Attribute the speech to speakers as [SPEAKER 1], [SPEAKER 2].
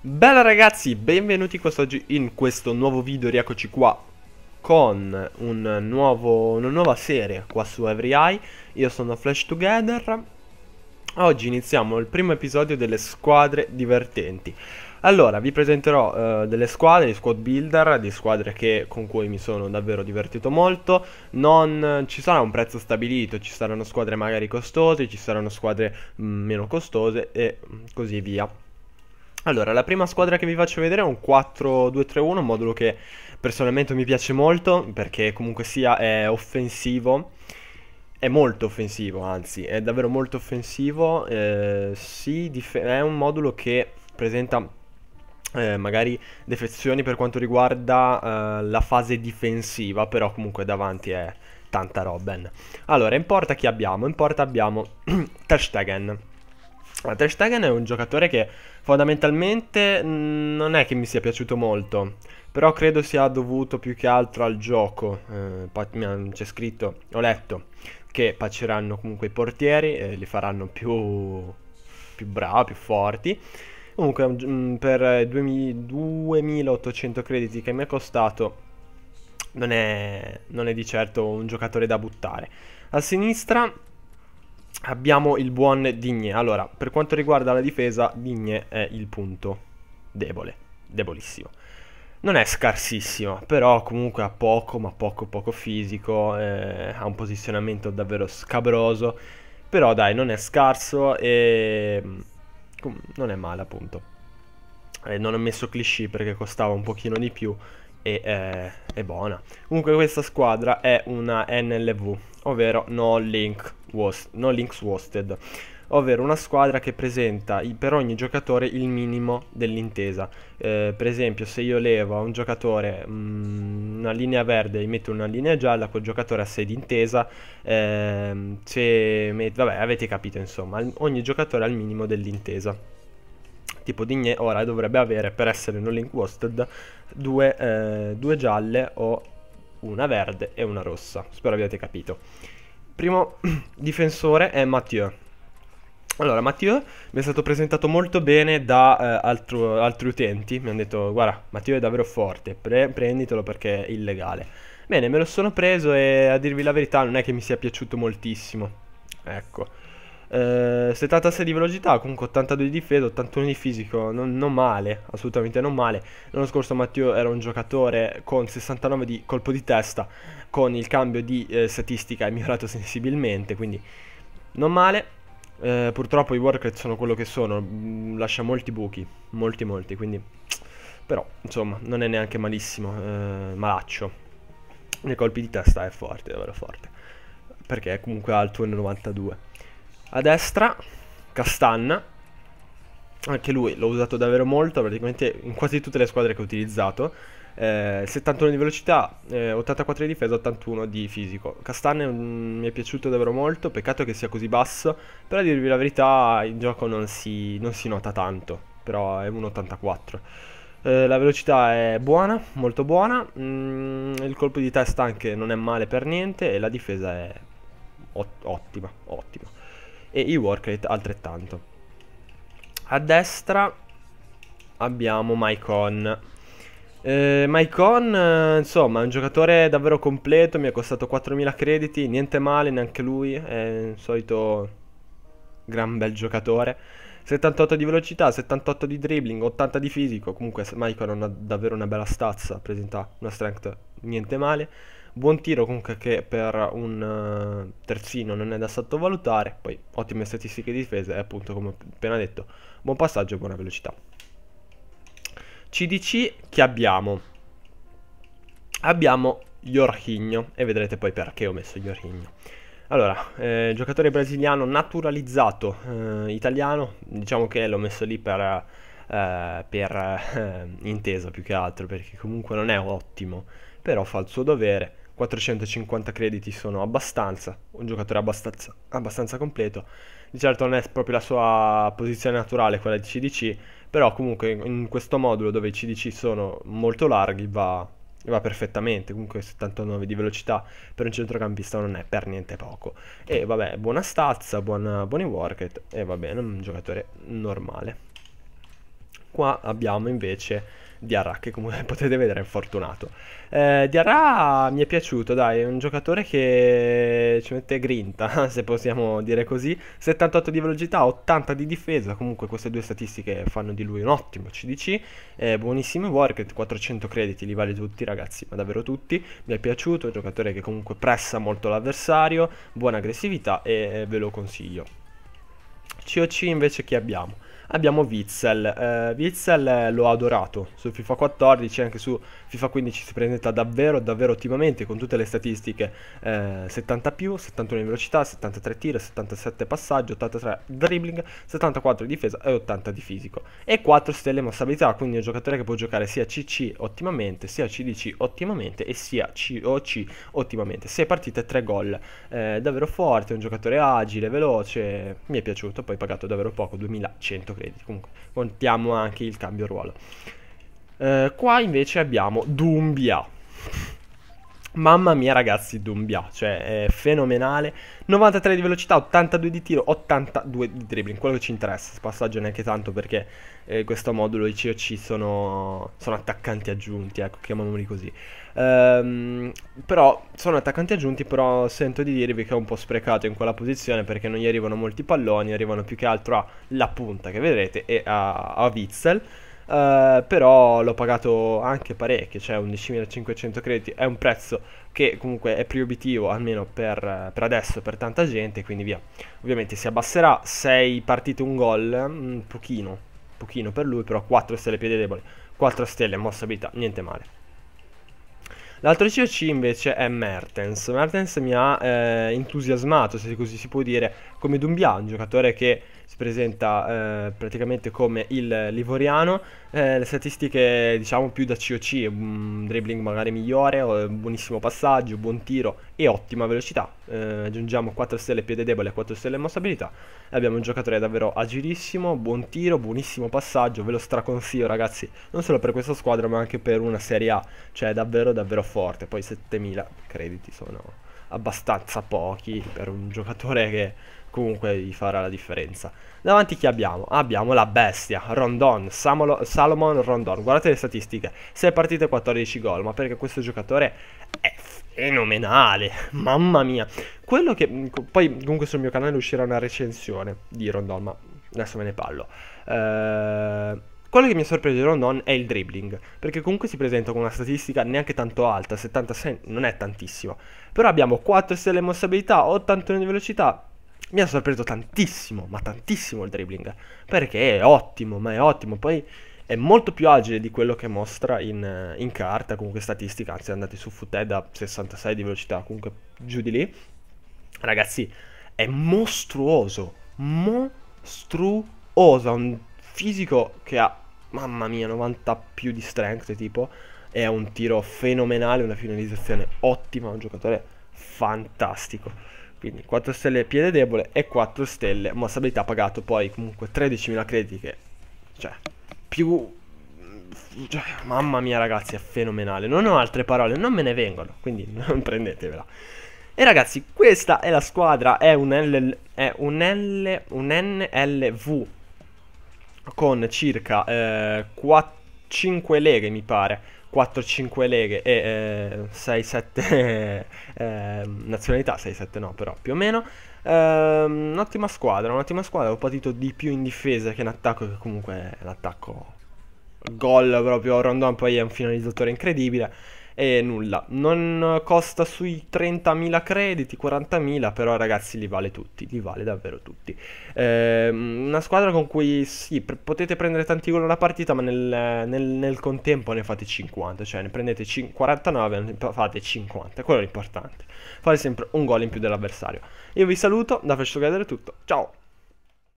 [SPEAKER 1] Bella ragazzi, benvenuti quest'oggi in questo nuovo video, rieccoci qua con un nuovo, una nuova serie qua su Every Eye Io sono Flash Together Oggi iniziamo il primo episodio delle squadre divertenti allora, vi presenterò eh, delle squadre, di squad builder, di squadre che, con cui mi sono davvero divertito molto. Non ci sarà un prezzo stabilito, ci saranno squadre magari costose, ci saranno squadre mh, mm, meno costose e così via. Allora, la prima squadra che vi faccio vedere è un 4-2-3-1, un modulo che personalmente mi piace molto perché comunque sia è offensivo, è molto offensivo anzi, è davvero molto offensivo, eh, è un modulo che presenta eh, magari defezioni per quanto riguarda eh, la fase difensiva, però comunque davanti è tanta Robben. Eh. Allora, in porta chi abbiamo? In porta abbiamo Terstegen. Ter Stegen è un giocatore che fondamentalmente non è che mi sia piaciuto molto, però credo sia dovuto più che altro al gioco. Eh, c'è scritto, ho letto, che paceranno comunque i portieri, eh, li faranno più, più bravi, più forti Comunque mm, per 2800 eh, crediti che mi è costato non è, non è di certo un giocatore da buttare. A sinistra abbiamo il buon Digne. Allora, per quanto riguarda la difesa, Digne è il punto debole, debolissimo. Non è scarsissimo, però comunque ha poco, ma poco poco fisico, eh, ha un posizionamento davvero scabroso, però dai, non è scarso e mm, non è male appunto. Eh, non ho messo cliché perché costava un pochino di più e eh, è buona. Comunque questa squadra è una NLV, ovvero No, Link was, no Links Wasted ovvero una squadra che presenta per ogni giocatore il minimo dell'intesa. Eh, per esempio, se io levo a un giocatore mh, mm, una linea verde e metto una linea gialla, quel giocatore ha 6 d'intesa. Ehm, met- vabbè, avete capito, insomma, ogni giocatore ha il minimo dell'intesa tipo Digne ora dovrebbe avere per essere non link wasted due, eh, due, gialle o una verde e una rossa spero abbiate capito primo difensore è Mathieu allora, Matteo mi è stato presentato molto bene da eh, altro, altri utenti, mi hanno detto guarda Matteo è davvero forte, pre- prenditelo perché è illegale. Bene, me lo sono preso e a dirvi la verità non è che mi sia piaciuto moltissimo. Ecco, eh, 76 di velocità, comunque 82 di difesa, 81 di fisico, non, non male, assolutamente non male. L'anno scorso Matteo era un giocatore con 69 di colpo di testa, con il cambio di eh, statistica è migliorato sensibilmente, quindi non male. Eh, purtroppo i Warcraft sono quello che sono, mm, lascia molti buchi, molti molti, quindi... Però, insomma, non è neanche malissimo, eh, malaccio. Nei colpi di testa è forte, davvero forte. Perché comunque ha il tuo 92. A destra, Castanna. Anche lui l'ho usato davvero molto, praticamente in quasi tutte le squadre che ho utilizzato eh, 71 di velocità, eh, 84 di difesa, 81 di fisico. Castane mm, mi è piaciuto davvero molto, peccato che sia così basso, però a dirvi la verità in gioco non si, non si nota tanto, però è 1,84. Eh, la velocità è buona, molto buona, mh, mm, il colpo di testa anche non è male per niente e la difesa è ot ottima, ottima. E i work rate altrettanto. A destra abbiamo Mycon eh, Maicon, eh, insomma, è un giocatore davvero completo, mi ha costato 4.000 crediti, niente male neanche lui, è un solito gran bel giocatore. 78 di velocità, 78 di dribbling, 80 di fisico, comunque Maicon ha davvero una bella stazza, presenta una strength niente male. Buon tiro comunque che per un eh, terzino non è da sottovalutare, poi ottime statistiche di difesa e appunto come appena detto buon passaggio e buona velocità. CDC che abbiamo? Abbiamo Jorginho e vedrete poi perché ho messo Jorginho. Allora, eh, giocatore brasiliano naturalizzato eh, italiano, diciamo che l'ho messo lì per, eh, per eh, intesa più che altro, perché comunque non è ottimo, però fa il suo dovere 450 crediti sono abbastanza, un giocatore abbastanza, abbastanza, completo. Di certo non è proprio la sua posizione naturale quella di CDC, però comunque in questo modulo dove i CDC sono molto larghi va, va perfettamente, comunque 79 di velocità per un centrocampista non è per niente poco. E vabbè, buona stazza, buona, buoni workout e va bene, un giocatore normale. Qua abbiamo invece Diarra, che come potete vedere è infortunato. Eh, Diarra mi è piaciuto, dai, è un giocatore che ci mette grinta, se possiamo dire così. 78 di velocità, 80 di difesa, comunque queste due statistiche fanno di lui un ottimo CDC. Eh, buonissimo work, 400 crediti, li vale tutti ragazzi, ma davvero tutti. Mi è piaciuto, è un giocatore che comunque pressa molto l'avversario, buona aggressività e eh, ve lo consiglio. COC invece chi abbiamo? abbiamo Witzel. Uh, Witzel lo ha adorato su FIFA 14 e anche su FIFA 15 si presenta davvero, davvero ottimamente con tutte le statistiche uh, eh, 70 più, 71 in velocità, 73 tiro, 77 passaggio, 83 dribbling, 74 difesa e 80 di fisico. E 4 stelle stabilità, quindi è un giocatore che può giocare sia CC ottimamente, sia CDC ottimamente e sia COC ottimamente. 6 partite, e 3 gol. Eh, davvero forte, un giocatore agile, veloce, mi è piaciuto, poi pagato davvero poco, 2100 8 crediti. Comunque, contiamo anche il cambio ruolo. Eh, qua invece abbiamo Dumbia. Mamma mia ragazzi, Dumbia, cioè è fenomenale. 93 di velocità, 82 di tiro, 82 di dribbling, quello che ci interessa, questo passaggio neanche tanto perché eh, questo modulo i COC sono, sono attaccanti aggiunti, ecco, chiamiamoli così. Ehm, però sono attaccanti aggiunti, però sento di dirvi che è un po' sprecato in quella posizione perché non gli arrivano molti palloni, arrivano più che altro alla punta che vedrete e a, a Witzel. Eh, però l'ho pagato anche parecchio, cioè 11.500 crediti, è un prezzo che comunque è proibitivo almeno per, per, adesso per tanta gente, quindi via. Ovviamente si abbasserà, 6 partite un gol, un mm, pochino, pochino per lui, però 4 stelle piede debole, 4 stelle mossa abilità, niente male. L'altro COC invece è Mertens. Mertens mi ha eh, entusiasmato, se così si può dire, come Dumbia, un giocatore che si presenta eh, praticamente come il livoriano, eh, le statistiche diciamo più da COC, un dribbling magari migliore, eh, buonissimo passaggio, buon tiro e ottima velocità, eh, aggiungiamo 4 stelle piede debole e 4 stelle mossabilità e abbiamo un giocatore davvero agilissimo, buon tiro, buonissimo passaggio, ve lo straconsiglio ragazzi, non solo per questa squadra ma anche per una Serie A, cioè è davvero davvero forte, poi 7000 crediti sono abbastanza pochi per un giocatore che comunque gli farà la differenza. Davanti chi abbiamo? Abbiamo la bestia, Rondon, Samolo, Salomon Rondon. Guardate le statistiche, 6 partite 14 gol, ma perché questo giocatore è fenomenale, mamma mia. Quello che mm, poi comunque sul mio canale uscirà una recensione di Rondon, ma adesso me ne parlo. Eh, quello che mi ha sorpreso di Rondon è il dribbling, perché comunque si presenta con una statistica neanche tanto alta, 76 non è tantissimo, però abbiamo 4 stelle di mossabilità, 81 di velocità, mi ha sorpreso tantissimo, ma tantissimo il dribbling, perché è ottimo, ma è ottimo, poi è molto più agile di quello che mostra in, in carta, comunque statistica, anzi andate su Footed a 66 di velocità, comunque giù di lì. Ragazzi, è mostruoso, mostruoso, ha un fisico che ha, mamma mia, 90 più di strength tipo, è un tiro fenomenale, una finalizzazione ottima, un giocatore fantastico. Quindi 4 stelle piede debole e 4 stelle mossa abilità pagato poi comunque 13.000 crediti che cioè più... Mm, cioè, mamma mia ragazzi, è fenomenale. Non ho altre parole, non me ne vengono, quindi non prendetevela. E ragazzi, questa è la squadra, è un, L, è un, L, un NLV con circa eh, 4, 5 leghe mi pare. 4-5 leghe e eh, 6-7 eh, nazionalità, 6-7 no però più o meno. Eh, un'ottima squadra, un'ottima squadra, ho patito di più in difesa che in attacco, che comunque l'attacco gol proprio Rondon poi è un finalizzatore incredibile. E nulla, non costa sui 30.000 crediti, 40.000, però ragazzi li vale tutti, li vale davvero tutti. Eh, una squadra con cui sì, p- potete prendere tanti gol una partita, ma nel, nel, nel, contempo ne fate 50, cioè ne prendete cin- 49 ne fate 50, quello è l'importante. Fare sempre un gol in più dell'avversario. Io vi saluto, da Fresh Together è tutto, ciao!